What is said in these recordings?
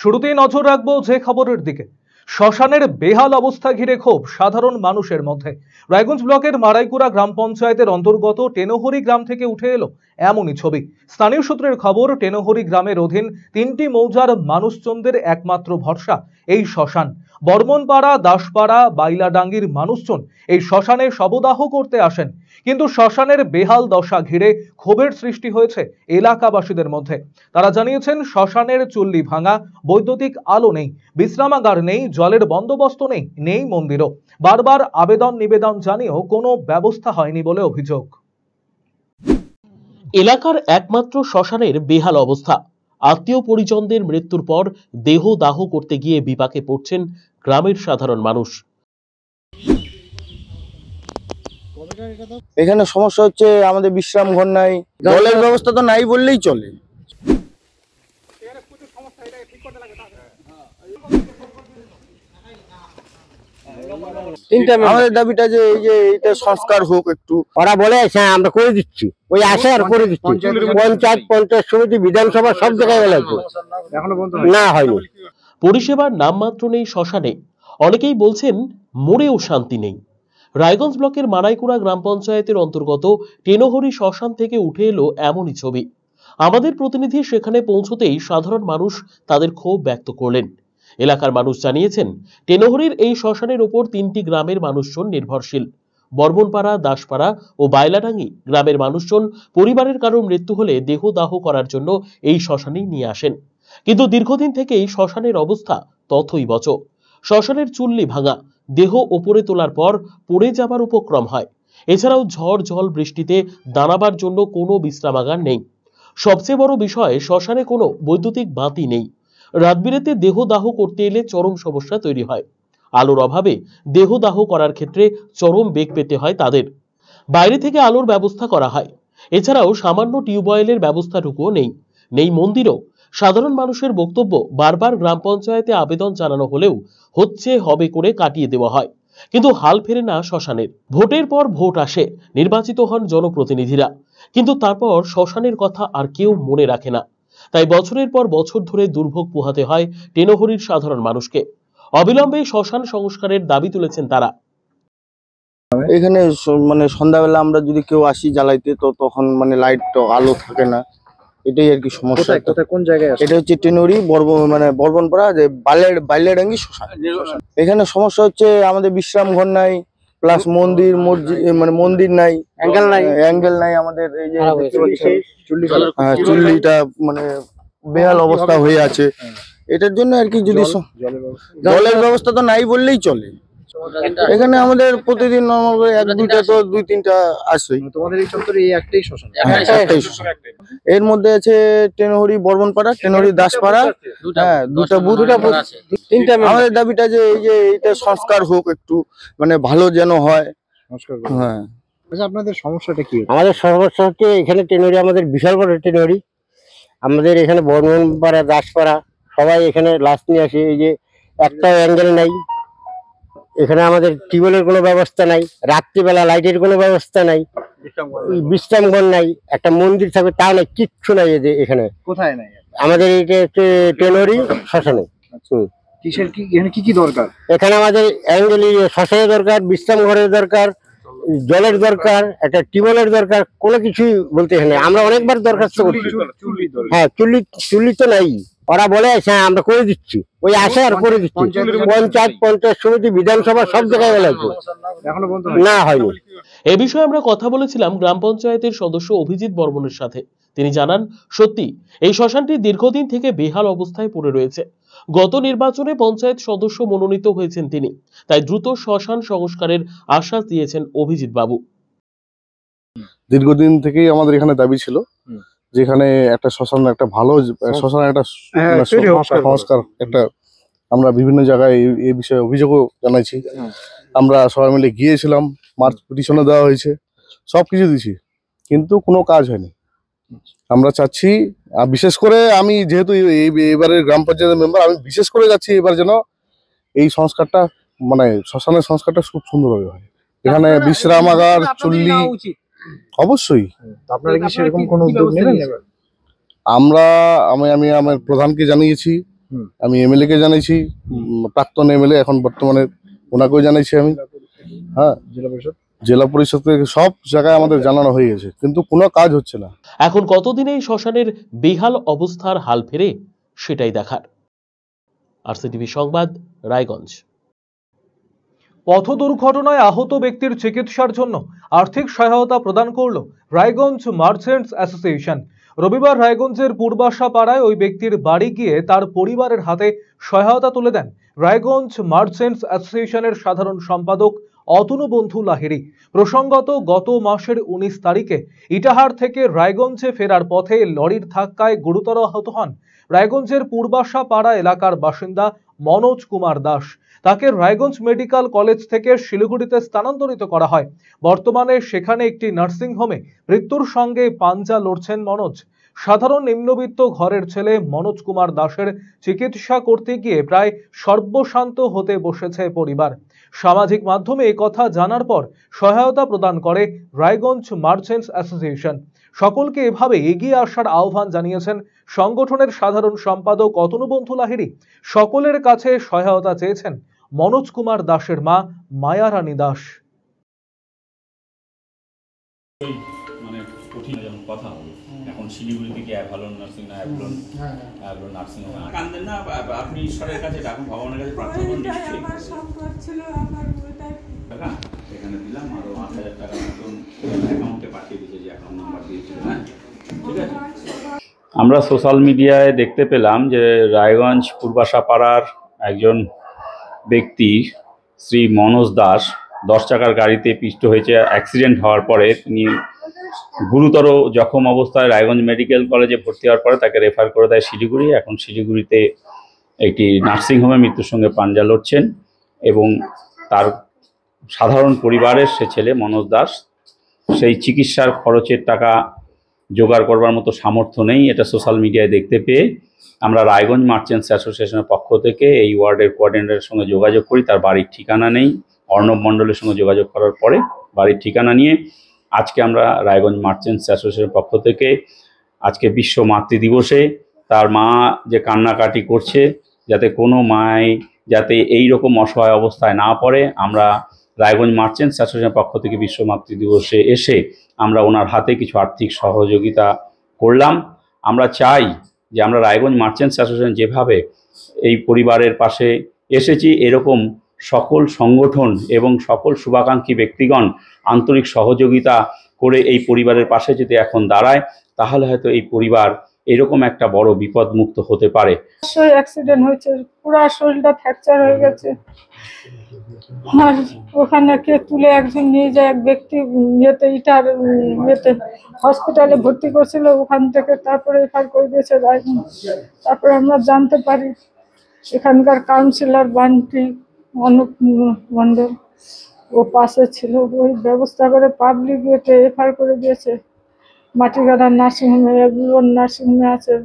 শুরুতেই নজর রাখবো যে খবরের দিকে শ্মশানের বেহাল অবস্থা ঘিরে ক্ষোভ সাধারণ মানুষের মধ্যে রায়গঞ্জ ব্লকের মারাইকুড়া গ্রাম পঞ্চায়েতের অন্তর্গত টেনোহরি গ্রাম থেকে উঠে এলো এমনই ছবি স্থানীয় সূত্রের খবর টেনোহরি গ্রামের অধীন তিনটি মৌজার মানুষজনদের একমাত্র ভরসা এই শ্মশান বর্মনপাড়া দাসপাড়া বাইলাডাঙ্গির মানুষজন এই শ্মশানে শবদাহ করতে আসেন কিন্তু শ্মশানের বেহাল দশা ঘিরে ক্ষোভের সৃষ্টি হয়েছে এলাকাবাসীদের মধ্যে তারা জানিয়েছেন শ্মশানের চুল্লি ভাঙা বৈদ্যুতিক আলো নেই বিশ্রামাগার নেই জলের বন্দোবস্ত নেই নেই মন্দিরও বারবার আবেদন নিবেদন জানিয়েও কোনো ব্যবস্থা হয়নি বলে অভিযোগ এলাকার একমাত্র শ্মশানের বেহাল অবস্থা আত্মীয় পরিজনদের মৃত্যুর পর দেহ দাহ করতে গিয়ে বিপাকে পড়ছেন গ্রামের সাধারণ মানুষ এখানে সমস্যা হচ্ছে আমাদের বিশ্রাম ঘর নাই জলের ব্যবস্থা তো নাই বললেই চলে সংস্কার হোক একটু বলে হ্যাঁ আমরা করে দিচ্ছি ওই আর করে দিচ্ছি সমিতি বিধানসভা সব জায়গায় না পরিষেবার নামমাত্র নেই শ্মশানে অনেকেই বলছেন মরেও শান্তি নেই রায়গঞ্জ ব্লকের মানাইকুড়া গ্রাম পঞ্চায়েতের অন্তর্গত টেনোহরি শ্মশান থেকে উঠে এলো এমনই ছবি আমাদের প্রতিনিধি সেখানে পৌঁছতেই সাধারণ মানুষ তাদের ক্ষোভ ব্যক্ত করলেন এলাকার মানুষ জানিয়েছেন টেনোহরির এই শ্মশানের ওপর তিনটি গ্রামের মানুষজন নির্ভরশীল বর্মনপাড়া দাসপাড়া ও বাইলাডাঙ্গি গ্রামের মানুষজন পরিবারের কারো মৃত্যু হলে দেহ দাহ করার জন্য এই শ্মশানেই নিয়ে আসেন কিন্তু দীর্ঘদিন থেকেই শ্মশানের অবস্থা তথই বচ শ্মশানের চুল্লি ভাঙা দেহ ওপরে তোলার পর পড়ে যাবার উপক্রম হয় এছাড়াও ঝড় জল বৃষ্টিতে দাঁড়াবার জন্য কোনো বিশ্রামাগার নেই সবচেয়ে বড় বিষয় শ্মশানে কোনো বৈদ্যুতিক বাতি নেই রাতবিরেতে দেহ দাহ করতে এলে চরম সমস্যা তৈরি হয় আলোর অভাবে দেহ দাহ করার ক্ষেত্রে চরম বেগ পেতে হয় তাদের বাইরে থেকে আলোর ব্যবস্থা করা হয় এছাড়াও সামান্য টিউবওয়েলের ব্যবস্থাটুকুও নেই নেই মন্দিরও সাধারণ মানুষের বক্তব্য বারবার গ্রাম পঞ্চায়েতে আবেদন জানানো হলেও হচ্ছে হবে করে কাটিয়ে দেওয়া হয় কিন্তু হাল ফেরে না শ্মশানের ভোটের পর ভোট আসে নির্বাচিত হন জনপ্রতিনিধিরা কিন্তু তারপর শ্মশানের কথা আর কেউ মনে রাখে না তাই বছরের পর বছর ধরে দুর্ভোগ পোহাতে হয় টেনহরির সাধারণ মানুষকে অবিলম্বে শ্মশান সংস্কারের দাবি তুলেছেন তারা এখানে মানে সন্ধ্যাবেলা আমরা যদি কেউ আসি জ্বালাইতে তো তখন মানে লাইট আলো থাকে না এটাই আর কি সমস্যা কোন জায়গায় এটা হচ্ছে টেনুরি বর্ব মানে বর্বনপাড়া যে বালের বাইলেডাঙ্গি শ্মশান এখানে সমস্যা হচ্ছে আমাদের বিশ্রাম ঘর নাই প্লাস মন্দির মসজিদ মানে মন্দির নাই অ্যাঙ্গেল নাই অ্যাঙ্গেল নাই আমাদের এই যে চুল্লিটা হ্যাঁ, মানে বেহাল অবস্থা হয়ে আছে এটার জন্য আর কি যদি জলের ব্যবস্থা তো নাই বললেই চলে এখানে আমাদের প্রতিদিন নর্মাল করে এক দুইটা তো দুই তিনটা আসেই মানে তোমাদের এই চত্বরে এই একটাই শ্মশান একটাই হ্যাঁ, এর মধ্যে আছে টেনহরি বর্মনপাড়া টেনহরি দাসপাড়া হ্যাঁ দুটা বুথ তিনটা আমাদের দাবিটা যে এই যে এটা সংস্কার হোক একটু মানে ভালো যেন হয় সংস্কার হ্যাঁ আচ্ছা, আমাদের সমস্যা হচ্ছে এখানে টেনরি আমাদের বিশাল বড় টেনরি আমাদের এখানে বর্মনপাড়া দাসপাড়া সবাই এখানে লাশ নিয়ে আসে এই যে একটা অ্যাঙ্গেল নাই এখানে আমাদের টিউবওয়েলের কোনো ব্যবস্থা নাই রাত্রিবেলা লাইটের কোনো ব্যবস্থা নাই বিশ্রামঘর নাই একটা মন্দির থাকবে তা নাই কিচ্ছু নাই এখানে কোথায় নাই আমাদের এটা হচ্ছে টেনরি শ্মশানে আচ্ছা। এখানে আমাদের অ্যাঙ্গেলি শ্মশানের দরকার বিশ্রাম ঘরের দরকার জলের দরকার একটা টিউবওয়েলের দরকার কোনো কিছুই বলতে এখানে আমরা অনেকবার দরখাস্ত করছি হ্যাঁ চুল্লি চুল্লি তো নাই ওরা বলে হ্যাঁ আমরা করে দিচ্ছি ওই আসে আর করে দিচ্ছি পঞ্চায়েত পঞ্চায়েত সমিতি বিধানসভা সব জায়গায় বলেছে না হয়নি এ বিষয়ে আমরা কথা বলেছিলাম গ্রাম পঞ্চায়েতের সদস্য অভিজিৎ বর্মনের সাথে তিনি জানান সত্যি এই শ্মশানটি দীর্ঘদিন থেকে বেহাল অবস্থায় পড়ে রয়েছে গত নির্বাচনে পঞ্চায়েত সদস্য মনোনীত হয়েছেন তিনি তাই দ্রুত শ্মশান সংস্কারের আশ্বাস দিয়েছেন অভিজিৎ বাবু দীর্ঘদিন থেকেই আমাদের এখানে দাবি ছিল যেখানে একটা শ্মশান একটা ভালো হ্যাঁ। শ্মশান একটা হ্যাঁ, মানে সংস্কার একটা আমরা বিভিন্ন জায়গায় এই বিষয়ে অভিযোগও জানাইছি হ্যাঁ। আমরা সবাই মিলে গিয়েছিলাম মার্চ পিটিশনও দেওয়া হয়েছে সব কিছু দিছি কিন্তু কোনো কাজ হয়নি আমরা চাচ্ছি আর বিশেষ করে আমি যেহেতু এবারের গ্রাম পঞ্চায়েতের মেম্বার আমি বিশেষ করে যাচ্ছি এবার যেন এই সংস্কারটা মানে শ্মশানের সংস্কারটা খুব সুন্দরভাবে হয় এখানে বিশ্রামাগার চুল্লি অবশ্যই আপনারা কি সেরকম কোন উদ্যোগ নেবেন আমরা আমি আমি আমার প্রধানকে জানিয়েছি আমি এমএলএ কে জানিয়েছি প্রাক্তন এমএলএ এখন বর্তমানে ওনাকেও জানিয়েছি আমি হ্যাঁ জেলা পরিষদ জেলা পরিষদ থেকে সব জায়গায় আমাদের আচ্ছা। জানানো হয়ে গেছে কিন্তু কোনো কাজ হচ্ছে না এখন কতদিনে শ্মশানের বেহাল অবস্থার হাল ফেরে সেটাই দেখার আর সিটিভি সংবাদ রায়গঞ্জ পথ দুর্ঘটনায় আহত ব্যক্তির চিকিৎসার জন্য আর্থিক সহায়তা প্রদান করল রায়গঞ্জ মার্চেন্টস অ্যাসোসিয়েশন রবিবার রায়গঞ্জের পূর্বাশা পাড়ায় ওই ব্যক্তির বাড়ি গিয়ে তার পরিবারের হাতে সহায়তা তুলে দেন রায়গঞ্জ মার্চেন্টস অ্যাসোসিয়েশনের সাধারণ সম্পাদক অতনুবন্ধু লাহিরি প্রসঙ্গত গত মাসের উনিশ তারিখে ইটাহার থেকে রায়গঞ্জে ফেরার পথে লরির ধাক্কায় গুরুতর আহত হন রায়গঞ্জের পূর্বাশা পাড়া এলাকার বাসিন্দা মনোজ কুমার দাস তাকে রায়গঞ্জ মেডিকেল কলেজ থেকে শিলিগুড়িতে স্থানান্তরিত করা হয় বর্তমানে সেখানে একটি নার্সিং হোমে মৃত্যুর সঙ্গে পাঞ্জা লড়ছেন মনোজ সাধারণ নিম্নবিত্ত ঘরের ছেলে মনোজ কুমার দাসের চিকিৎসা করতে গিয়ে প্রায় সর্বশান্ত হতে বসেছে পরিবার সামাজিক মাধ্যমে কথা জানার পর সহায়তা প্রদান করে রায়গঞ্জ মার্চেন্টস অ্যাসোসিয়েশন সকলকে এভাবে এগিয়ে আসার আহ্বান জানিয়েছেন সংগঠনের সাধারণ সম্পাদক অতনুবন্ধু লাহিড়ি সকলের কাছে সহায়তা চেয়েছেন মনোজ কুমার দাসের মা মায়া রানী দাস আমরা সোশ্যাল মিডিয়ায় দেখতে পেলাম যে রায়গঞ্জ পূর্বাশা পাড়ার একজন ব্যক্তি শ্রী মনোজ দাস দশ চাকার গাড়িতে পিষ্ট হয়েছে অ্যাক্সিডেন্ট হওয়ার পরে তিনি গুরুতর জখম অবস্থায় রায়গঞ্জ মেডিকেল কলেজে ভর্তি হওয়ার পরে তাকে রেফার করে দেয় শিলিগুড়ি এখন শিলিগুড়িতে একটি নার্সিংহোমে মৃত্যুর সঙ্গে পাঞ্জা লড়ছেন এবং তার সাধারণ পরিবারের সে ছেলে মনোজ দাস সেই চিকিৎসার খরচের টাকা জোগাড় করবার মতো সামর্থ্য নেই এটা সোশ্যাল মিডিয়ায় দেখতে পেয়ে আমরা রায়গঞ্জ মার্চেন্টস অ্যাসোসিয়েশনের পক্ষ থেকে এই ওয়ার্ডের কোয়ার্ডিনেটারের সঙ্গে যোগাযোগ করি তার বাড়ির ঠিকানা নেই অর্ণব মণ্ডলের সঙ্গে যোগাযোগ করার পরে বাড়ির ঠিকানা নিয়ে আজকে আমরা রায়গঞ্জ মার্চেন্টস অ্যাসোসিয়েশনের পক্ষ থেকে আজকে বিশ্ব মাতৃ দিবসে তার মা যে কান্নাকাটি করছে যাতে কোনো মায় যাতে এই রকম অসহায় অবস্থায় না পড়ে আমরা রায়গঞ্জ মার্চেন্টস অ্যাসোসিয়েশনের পক্ষ থেকে বিশ্ব মাতৃ দিবসে এসে আমরা ওনার হাতে কিছু আর্থিক সহযোগিতা করলাম আমরা চাই যে আমরা রায়গঞ্জ মার্চেন্টস অ্যাসোসিয়েশন যেভাবে এই পরিবারের পাশে এসেছি এরকম সকল সংগঠন এবং সকল শুভাকাঙ্ক্ষী ব্যক্তিগণ আন্তরিক সহযোগিতা করে এই পরিবারের পাশে যদি এখন দাঁড়ায় তাহলে হয়তো এই পরিবার এরকম একটা বড় বিপদ মুক্ত হতে পারে অ্যাক্সিডেন্ট হয়েছে পুরো শরীরটা হয়ে গেছে আর ওখানে কে তুলে একজন নিয়ে যায় এক ব্যক্তি ইয়েতে ইটার ইয়েতে হসপিটালে ভর্তি করছিল ওখান থেকে তারপরে করে দিয়েছে তারপরে আমরা জানতে পারি এখানকার কাউন্সিলর বান্টি অনুপ মন্ডল ও পাশে ছিল ওই ব্যবস্থা করে পাবলিক এফআর করে দিয়েছে মাটিগাড়ার নার্সিংহোমে এগুলোর নার্সিংহোমে আছে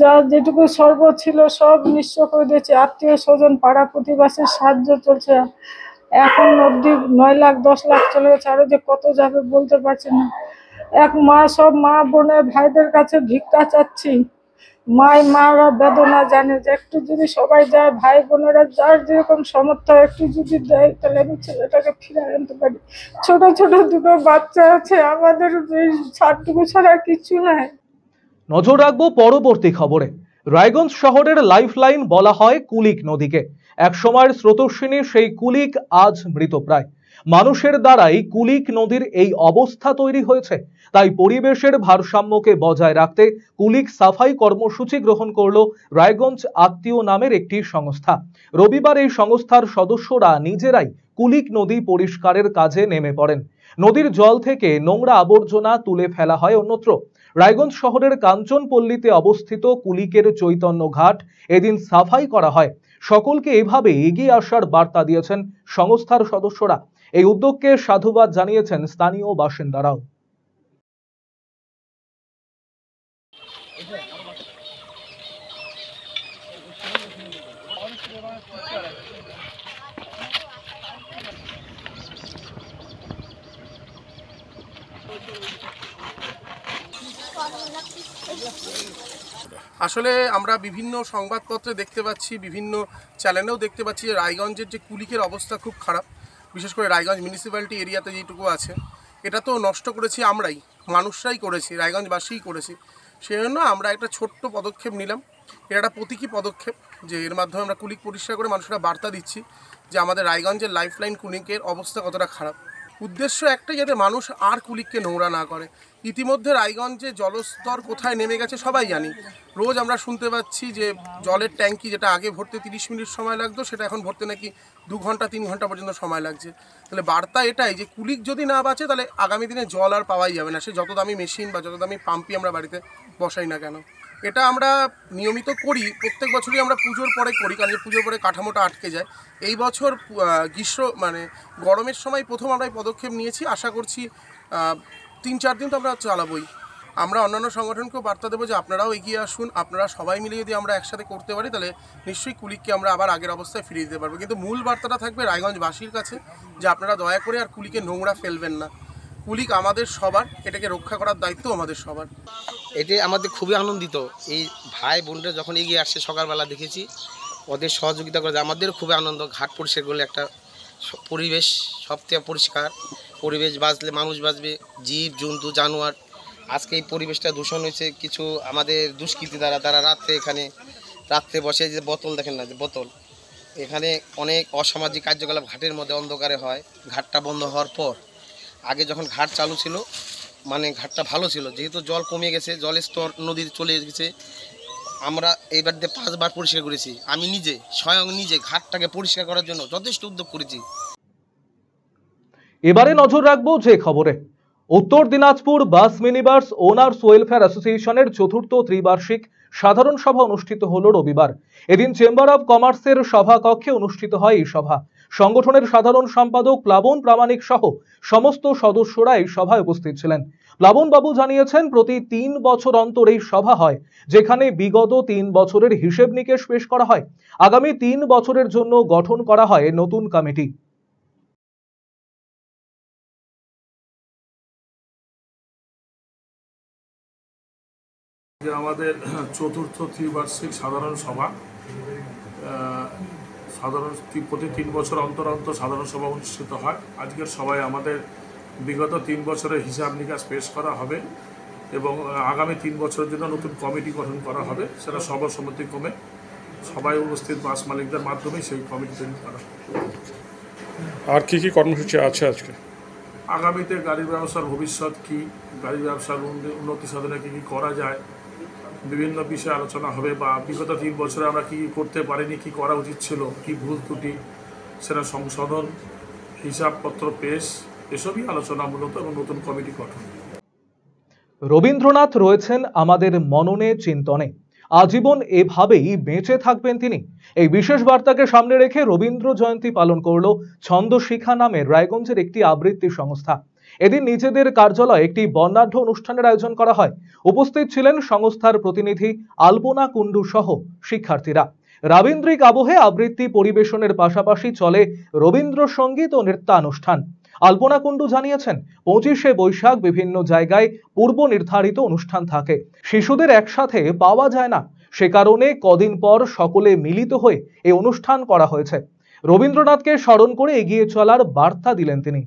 যা যেটুকু সর্ব ছিল সব নিঃস্ব করে দিয়েছে আত্মীয় স্বজন পাড়া প্রতিবাসের সাহায্য চলছে এখন অবধি নয় লাখ দশ লাখ চলে গেছে আরও যে কত যাবে বলতে পারছি না এক মা সব মা বোনের ভাইদের কাছে ভিক্ষা চাচ্ছি মায় মারা বেদনা জানে যে একটু যদি সবাই যায় ভাই বোনেরা যার যেরকম সমর্থ একটু যদি দেয় তাহলে আমি ছেলেটাকে ফিরে আনতে পারি ছোট ছোট দুটো বাচ্চা আছে আমাদের সাতটুকু ছাড়া কিছু নাই নজর রাখবো পরবর্তী খবরে রায়গঞ্জ শহরের লাইফলাইন বলা হয় কুলিক নদীকে এক সময়ের স্রোতস্বিনী সেই কুলিক আজ মৃতপ্রায় মানুষের দ্বারাই কুলিক নদীর এই অবস্থা তৈরি হয়েছে তাই পরিবেশের ভারসাম্যকে বজায় রাখতে কুলিক সাফাই কর্মসূচি গ্রহণ করল রায়গঞ্জ আত্মীয় নামের একটি সংস্থা রবিবার এই সংস্থার সদস্যরা নিজেরাই কুলিক নদী পরিষ্কারের কাজে নেমে পড়েন নদীর জল থেকে নোংরা আবর্জনা তুলে ফেলা হয় অন্যত্র রায়গঞ্জ শহরের কাঞ্চনপল্লীতে অবস্থিত কুলিকের চৈতন্য ঘাট এদিন সাফাই করা হয় সকলকে এভাবে এগিয়ে আসার বার্তা দিয়েছেন সংস্থার সদস্যরা এই উদ্যোগকে সাধুবাদ জানিয়েছেন স্থানীয় বাসিন্দারাও আসলে আমরা বিভিন্ন সংবাদপত্রে দেখতে পাচ্ছি বিভিন্ন চ্যানেলেও দেখতে পাচ্ছি যে রায়গঞ্জের যে কুলিকের অবস্থা খুব খারাপ বিশেষ করে রায়গঞ্জ মিউনিসিপ্যালিটি এরিয়াতে যেটুকু আছে এটা তো নষ্ট করেছি আমরাই মানুষরাই করেছি রায়গঞ্জবাসীই করেছি সেই জন্য আমরা একটা ছোট্ট পদক্ষেপ নিলাম এটা একটা প্রতীকী পদক্ষেপ যে এর মাধ্যমে আমরা কুলিক পরিষ্কার করে মানুষরা বার্তা দিচ্ছি যে আমাদের রায়গঞ্জের লাইফলাইন কুলিকের অবস্থা কতটা খারাপ উদ্দেশ্য একটাই যাতে মানুষ আর কুলিককে নোংরা না করে ইতিমধ্যে রায়গঞ্জে জলস্তর কোথায় নেমে গেছে সবাই জানি রোজ আমরা শুনতে পাচ্ছি যে জলের ট্যাঙ্কি যেটা আগে ভরতে 30 মিনিট সময় লাগতো সেটা এখন ভরতে নাকি দু ঘন্টা তিন ঘন্টা পর্যন্ত সময় লাগছে তাহলে বার্তা এটাই যে কুলিক যদি না বাঁচে তাহলে আগামী দিনে জল আর পাওয়াই যাবে না সে যত দামি মেশিন বা যত দামি পাম্পই আমরা বাড়িতে বসাই না কেন এটা আমরা নিয়মিত করি প্রত্যেক বছরই আমরা পুজোর পরে করি কারণ পুজোর পরে কাঠামোটা আটকে যায় এই বছর গ্রীষ্ম মানে গরমের সময় প্রথম আমরা এই পদক্ষেপ নিয়েছি আশা করছি তিন চার দিন তো আমরা চালাবই আমরা অন্যান্য সংগঠনকেও বার্তা দেবো যে আপনারাও এগিয়ে আসুন আপনারা সবাই মিলে যদি আমরা একসাথে করতে পারি তাহলে নিশ্চয়ই কুলিককে আমরা আবার আগের অবস্থায় ফিরিয়ে দিতে পারবো কিন্তু মূল বার্তাটা থাকবে রায়গঞ্জবাসীর কাছে যে আপনারা দয়া করে আর কুলিকে নোংরা ফেলবেন না কুলিক আমাদের সবার এটাকে রক্ষা করার দায়িত্ব আমাদের সবার এটি আমাদের খুবই আনন্দিত এই ভাই বোনরা যখন এগিয়ে আসছে সকালবেলা দেখেছি ওদের সহযোগিতা করে আমাদের খুবই আনন্দ ঘাট পরিষ্কার করলে একটা পরিবেশ সবথেকে পরিষ্কার পরিবেশ বাঁচলে মানুষ বাঁচবে জীব জন্তু জানোয়ার আজকে এই পরিবেশটা দূষণ হয়েছে কিছু আমাদের দুষ্কৃতি দ্বারা তারা রাত্রে এখানে রাত্রে বসে যে বোতল দেখেন না যে বোতল এখানে অনেক অসামাজিক কার্যকলাপ ঘাটের মধ্যে অন্ধকারে হয় ঘাটটা বন্ধ হওয়ার পর আগে যখন ঘাট চালু ছিল মানে ঘাটটা ভালো ছিল যেহেতু জল কমে গেছে জলের স্তর নদীর চলে গেছে আমরা এইবার দিয়ে পাঁচবার পরিষ্কার করেছি আমি নিজে স্বয়ং নিজে ঘাটটাকে পরিষ্কার করার জন্য যথেষ্ট উদ্যোগ করেছি এবারে নজর রাখবো যে খবরে Uttar Dinajpur bus minibus owners welfare অ্যাসোসিয়েশনের চতুর্থ ত্রিবার্ষিক সাধারণ সভা অনুষ্ঠিত হল রবিবার এদিন চেম্বার অব কমার্সের সভা কক্ষে অনুষ্ঠিত হয় এই সভা সংগঠনের সাধারণ সম্পাদক প্লাবন প্রামাণিক সহ সমস্ত সদস্যরা এই সভায় উপস্থিত ছিলেন প্লাবনবাবু জানিয়েছেন প্রতি তিন বছর অন্তর এই সভা হয় যেখানে বিগত তিন বছরের হিসেব নিকেশ পেশ করা হয় আগামী তিন বছরের জন্য গঠন করা হয় নতুন কমিটি আমাদের চতুর্থ ত্রিবার্ষিক সাধারণ সভা সাধারণ প্রতি তিন বছর অন্তর অন্তর সাধারণ সভা অনুষ্ঠিত হয় আজকের সবাই আমাদের বিগত তিন বছরের হিসাব নিকাশ পেশ করা হবে এবং আগামী তিন বছরের জন্য নতুন কমিটি গঠন করা হবে সেটা কমে সবাই উপস্থিত বাস মালিকদের মাধ্যমে সেই কমিটি তৈরি করা আর কি কি কর্মসূচি আছে আজকে আগামীতে গাড়ি ব্যবসার ভবিষ্যৎ কি গাড়ি ব্যবসার উন্নতি সাধনে কী কী করা যায় বিভিন্ন বিষয়ে আলোচনা হবে বা বিগত তিন বছরে আমরা কি করতে পারিনি কি করা উচিত ছিল কি ভুল ত্রুটি সেটা সংশোধন হিসাবপত্র পেশ এসবই আলোচনা মূলত এবং নতুন কমিটি গঠন রবীন্দ্রনাথ রয়েছেন আমাদের মননে চিন্তনে আজীবন এভাবেই বেঁচে থাকবেন তিনি এই বিশেষ বার্তাকে সামনে রেখে রবীন্দ্র জয়ন্তী পালন করল ছন্দ শিখা নামে রায়গঞ্জের একটি আবৃত্তি সংস্থা এদিন নিজেদের কার্যালয়ে একটি বর্ণাঢ্য অনুষ্ঠানের আয়োজন করা হয় উপস্থিত ছিলেন সংস্থার প্রতিনিধি আলপনা কুণ্ডু সহ শিক্ষার্থীরা রাবীন্দ্রিক আবহে আবৃত্তি পরিবেশনের পাশাপাশি চলে রবীন্দ্রসঙ্গীত ও নৃত্যানুষ্ঠান আলপনা কুণ্ডু জানিয়েছেন পঁচিশে বৈশাখ বিভিন্ন জায়গায় পূর্ব নির্ধারিত অনুষ্ঠান থাকে শিশুদের একসাথে পাওয়া যায় না সে কারণে কদিন পর সকলে মিলিত হয়ে এই অনুষ্ঠান করা হয়েছে রবীন্দ্রনাথকে স্মরণ করে এগিয়ে চলার বার্তা দিলেন তিনি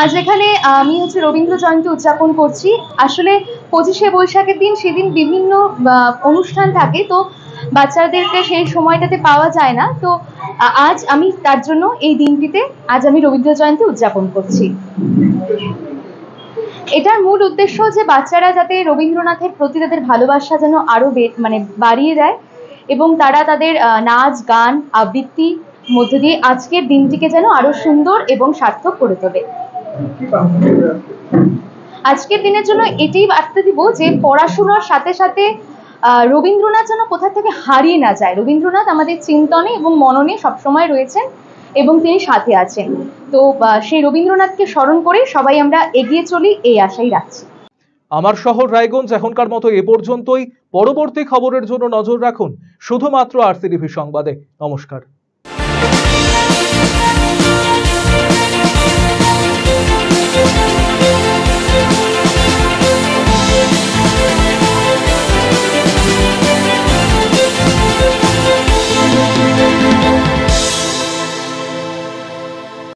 আজ এখানে আমি হচ্ছে রবীন্দ্র জয়ন্তী উদযাপন করছি আসলে পঁচিশে বৈশাখের দিন সেদিন বিভিন্ন অনুষ্ঠান থাকে তো বাচ্চাদেরকে সেই সময়টাতে পাওয়া যায় না তো আজ আমি তার জন্য এই দিনটিতে আজ আমি রবীন্দ্র জয়ন্তী উদযাপন করছি এটার মূল উদ্দেশ্য যে বাচ্চারা যাতে রবীন্দ্রনাথের প্রতি তাদের ভালোবাসা যেন আরও মানে বাড়িয়ে দেয় এবং তারা তাদের নাচ গান আবৃত্তি মধ্য দিয়ে আজকের দিনটিকে যেন আরও সুন্দর এবং সার্থক করে তোলে আজকের দিনের জন্য এটাই বার্তা দিব যে পড়াশোনার সাথে সাথে রবীন্দ্রনাথ যেন কোথা থেকে হারিয়ে না যায় রবীন্দ্রনাথ আমাদের চিন্তনে এবং মননে সবসময় রয়েছেন এবং তিনি সাথে আছেন তো সেই রবীন্দ্রনাথকে স্মরণ করে সবাই আমরা এগিয়ে চলি এই আশাই রাখছি আমার শহর রায়গঞ্জ এখনকার মতো এ পর্যন্তই পরবর্তী খবরের জন্য নজর রাখুন শুধুমাত্র আর সংবাদে নমস্কার